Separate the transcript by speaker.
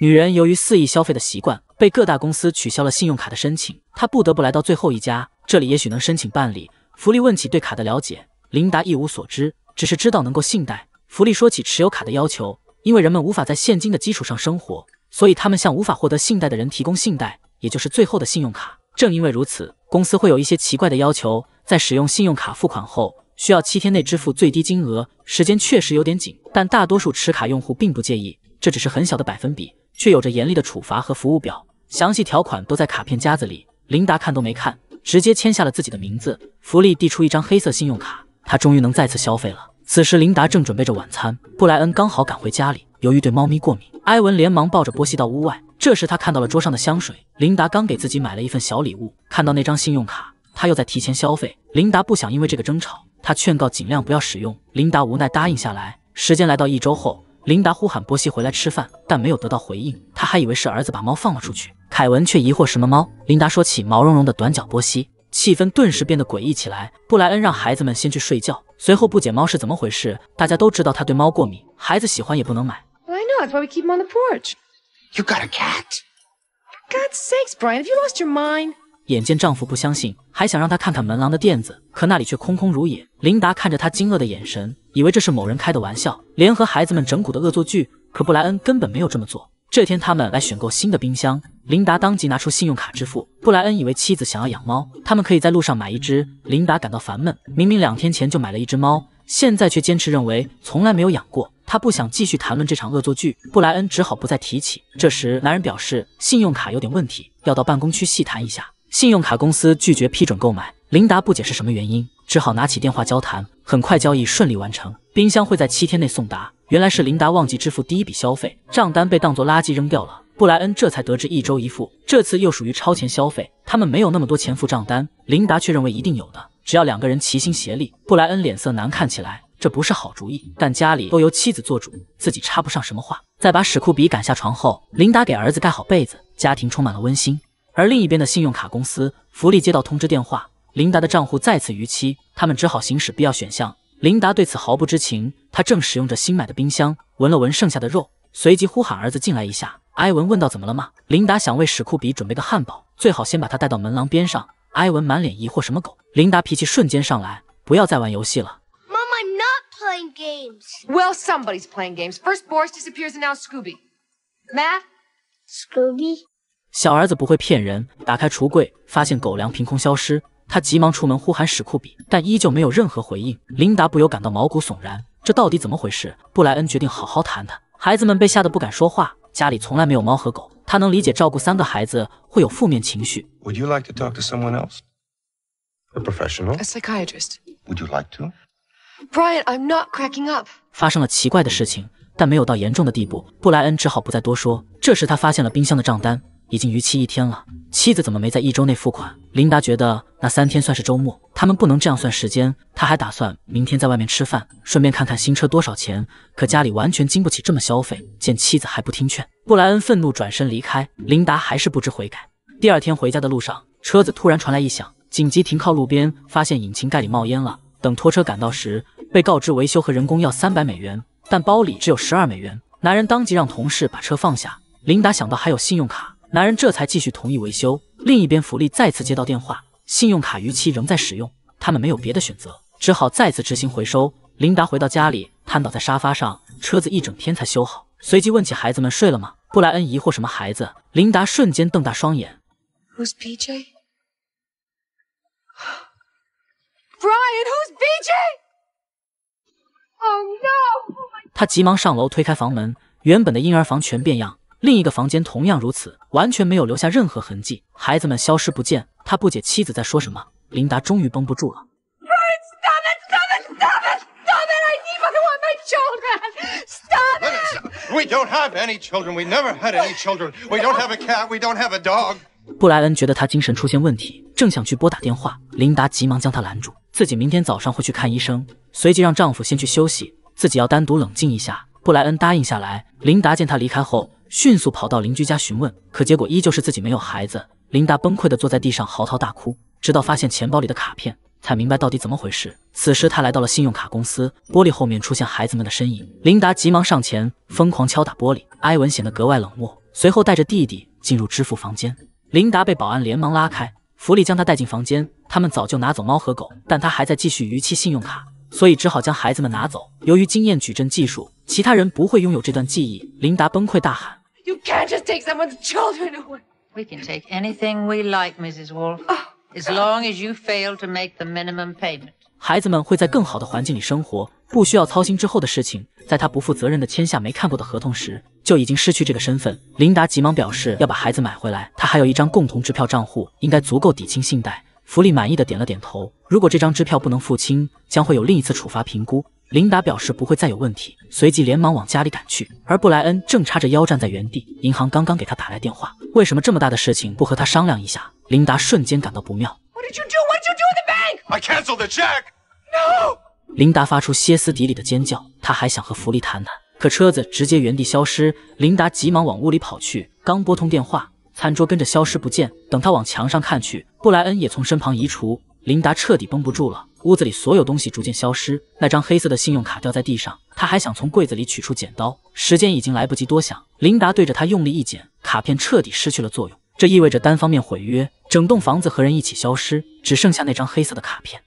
Speaker 1: 女人由于肆意消费的习惯，被各大公司取消了信用卡的申请。她不得不来到最后一家，这里也许能申请办理。福利问起对卡的了解，琳达一无所知，只是知道能够信贷。福利说起持有卡的要求，因为人们无法在现金的基础上生活，所以他们向无法获得信贷的人提供信贷，也就是最后的信用卡。正因为如此，公司会有一些奇怪的要求，在使用信用卡付款后，需要七天内支付最低金额。时间确实有点紧，但大多数持卡用户并不介意，这只是很小的百分比。却有着严厉的处罚和服务表，详细条款都在卡片夹子里。琳达看都没看，直接签下了自己的名字。弗利递出一张黑色信用卡，他终于能再次消费了。此时，琳达正准备着晚餐，布莱恩刚好赶回家里。由于对猫咪过敏，埃文连忙抱着波西到屋外。这时，他看到了桌上的香水，琳达刚给自己买了一份小礼物。看到那张信用卡，他又在提前消费。琳达不想因为这个争吵，他劝告尽量不要使用。琳达无奈答应下来。时间来到一周后。琳达呼喊波西回来吃饭，但没有得到回应。他还以为是儿子把猫放了出去。凯文却疑惑什么猫。琳达说起毛茸茸的短脚波西，气氛顿时变得诡异起来。布莱恩让孩子们先去睡觉，随后不解猫是怎么回事。大家都知道他对猫过敏，孩子喜欢也不能买。Why not? Why we keep him on the porch? You got a cat? For God's sakes, Brian, have you lost your mind? 眼见丈夫不相信，还想让他看看门廊的垫子，可那里却空空如也。琳达看着他惊愕的眼神，以为这是某人开的玩笑，联合孩子们整蛊的恶作剧。可布莱恩根本没有这么做。这天他们来选购新的冰箱，琳达当即拿出信用卡支付。布莱恩以为妻子想要养猫，他们可以在路上买一只。琳达感到烦闷，明明两天前就买了一只猫，现在却坚持认为从来没有养过。她不想继续谈论这场恶作剧，布莱恩只好不再提起。这时男人表示信用卡有点问题，要到办公区细谈一下。信用卡公司拒绝批准购买，琳达不解是什么原因，只好拿起电话交谈。很快交易顺利完成，冰箱会在七天内送达。原来是琳达忘记支付第一笔消费账单，被当作垃圾扔掉了。布莱恩这才得知一周一付，这次又属于超前消费，他们没有那么多钱付账单。琳达却认为一定有的，只要两个人齐心协力。布莱恩脸色难看起来，这不是好主意。但家里都由妻子做主，自己插不上什么话。在把史库比赶下床后，琳达给儿子盖好被子，家庭充满了温馨。而另一边的信用卡公司，福利接到通知电话，琳达的账户再次逾期，他们只好行使必要选项。琳达对此毫不知情，他正使用着新买的冰箱，闻了闻剩下的肉，随即呼喊儿子进来一下。埃文问道：“怎么了吗？”琳达想为史库比准备个汉堡，最好先把他带到门廊边上。埃文满脸疑惑：“什么狗？”琳达脾气瞬间上来：“不要再玩游戏了！”“Mom, I'm not playing games. Well, somebody's playing games. First Boris disappears and now Scooby. Matt, Scooby.” 小儿子不会骗人。打开橱柜，发现狗粮凭空消失。他急忙出门呼喊史库比，但依旧没有任何回应。琳达不由感到毛骨悚然，这到底怎么回事？布莱恩决定好好谈谈。孩子们被吓得不敢说话。家里从来没有猫和狗，他能理解照顾三个孩子会有负面情绪。Would you like to talk to someone else, a professional, a psychiatrist? Would you like to? Brian, I'm not cracking up. 发生了奇怪的事情，但没有到严重的地步。布莱恩只好不再多说。这时他发现了冰箱的账单。已经逾期一天了，妻子怎么没在一周内付款？琳达觉得那三天算是周末，他们不能这样算时间。他还打算明天在外面吃饭，顺便看看新车多少钱。可家里完全经不起这么消费。见妻子还不听劝，布莱恩愤怒转身离开。琳达还是不知悔改。第二天回家的路上，车子突然传来异响，紧急停靠路边，发现引擎盖里冒烟了。等拖车赶到时，被告知维修和人工要三百美元，但包里只有十二美元。男人当即让同事把车放下。琳达想到还有信用卡。男人这才继续同意维修。另一边，福利再次接到电话，信用卡逾期仍在使用，他们没有别的选择，只好再次执行回收。琳达回到家里，瘫倒在沙发上，车子一整天才修好。随即问起孩子们睡了吗？布莱恩疑惑什么孩子？琳达瞬间瞪大双眼。Brian，who's BJ？Oh no！他急忙上楼，推开房门，原本的婴儿房全变样。另一个房间同样如此，完全没有留下任何痕迹。孩子们消失不见，他不解妻子在说什么。琳达终于绷不住了。Stop it! Stop it! Stop it! Stop it! I do not want my children. Stop it! We don't have any children. We never had any children. We don't have a cat. We don't have a dog. 布莱恩觉得他精神出现问题，正想去拨打电话，琳达急忙将他拦住，自己明天早上会去看医生，随即让丈夫先去休息，自己要单独冷静一下。布莱恩答应下来。琳达见他离开后。迅速跑到邻居家询问，可结果依旧是自己没有孩子。琳达崩溃地坐在地上嚎啕大哭，直到发现钱包里的卡片，才明白到底怎么回事。此时她来到了信用卡公司，玻璃后面出现孩子们的身影。琳达急忙上前，疯狂敲打玻璃。埃文显得格外冷漠，随后带着弟弟进入支付房间。琳达被保安连忙拉开，弗利将他带进房间。他们早就拿走猫和狗，但他还在继续逾期信用卡。所以只好将孩子们拿走。由于经验矩阵技术，其他人不会拥有这段记忆。琳达崩溃大喊：“You can't just take s o m e o n e children w a y We can take anything we like, Mrs. Wolf, as long as you fail to make the minimum payment.” 孩子们会在更好的环境里生活，不需要操心之后的事情。在他不负责任的签下没看过的合同时，就已经失去这个身份。琳达急忙表示要把孩子买回来，他还有一张共同支票账户，应该足够抵清信贷。福利满意的点了点头。如果这张支票不能付清，将会有另一次处罚评估。琳达表示不会再有问题，随即连忙往家里赶去。而布莱恩正叉着腰站在原地。银行刚刚给他打来电话，为什么这么大的事情不和他商量一下？琳达瞬间感到不妙。What did you do? What you do the bank? I c a n c e l the check. No！琳达发出歇斯底里的尖叫。他还想和福利谈谈，可车子直接原地消失。琳达急忙往屋里跑去，刚拨通电话。餐桌跟着消失不见。等他往墙上看去，布莱恩也从身旁移除。琳达彻底绷不住了，屋子里所有东西逐渐消失。那张黑色的信用卡掉在地上，他还想从柜子里取出剪刀，时间已经来不及多想。琳达对着他用力一剪，卡片彻底失去了作用。这意味着单方面毁约，整栋房子和人一起消失，只剩下那张黑色的卡片。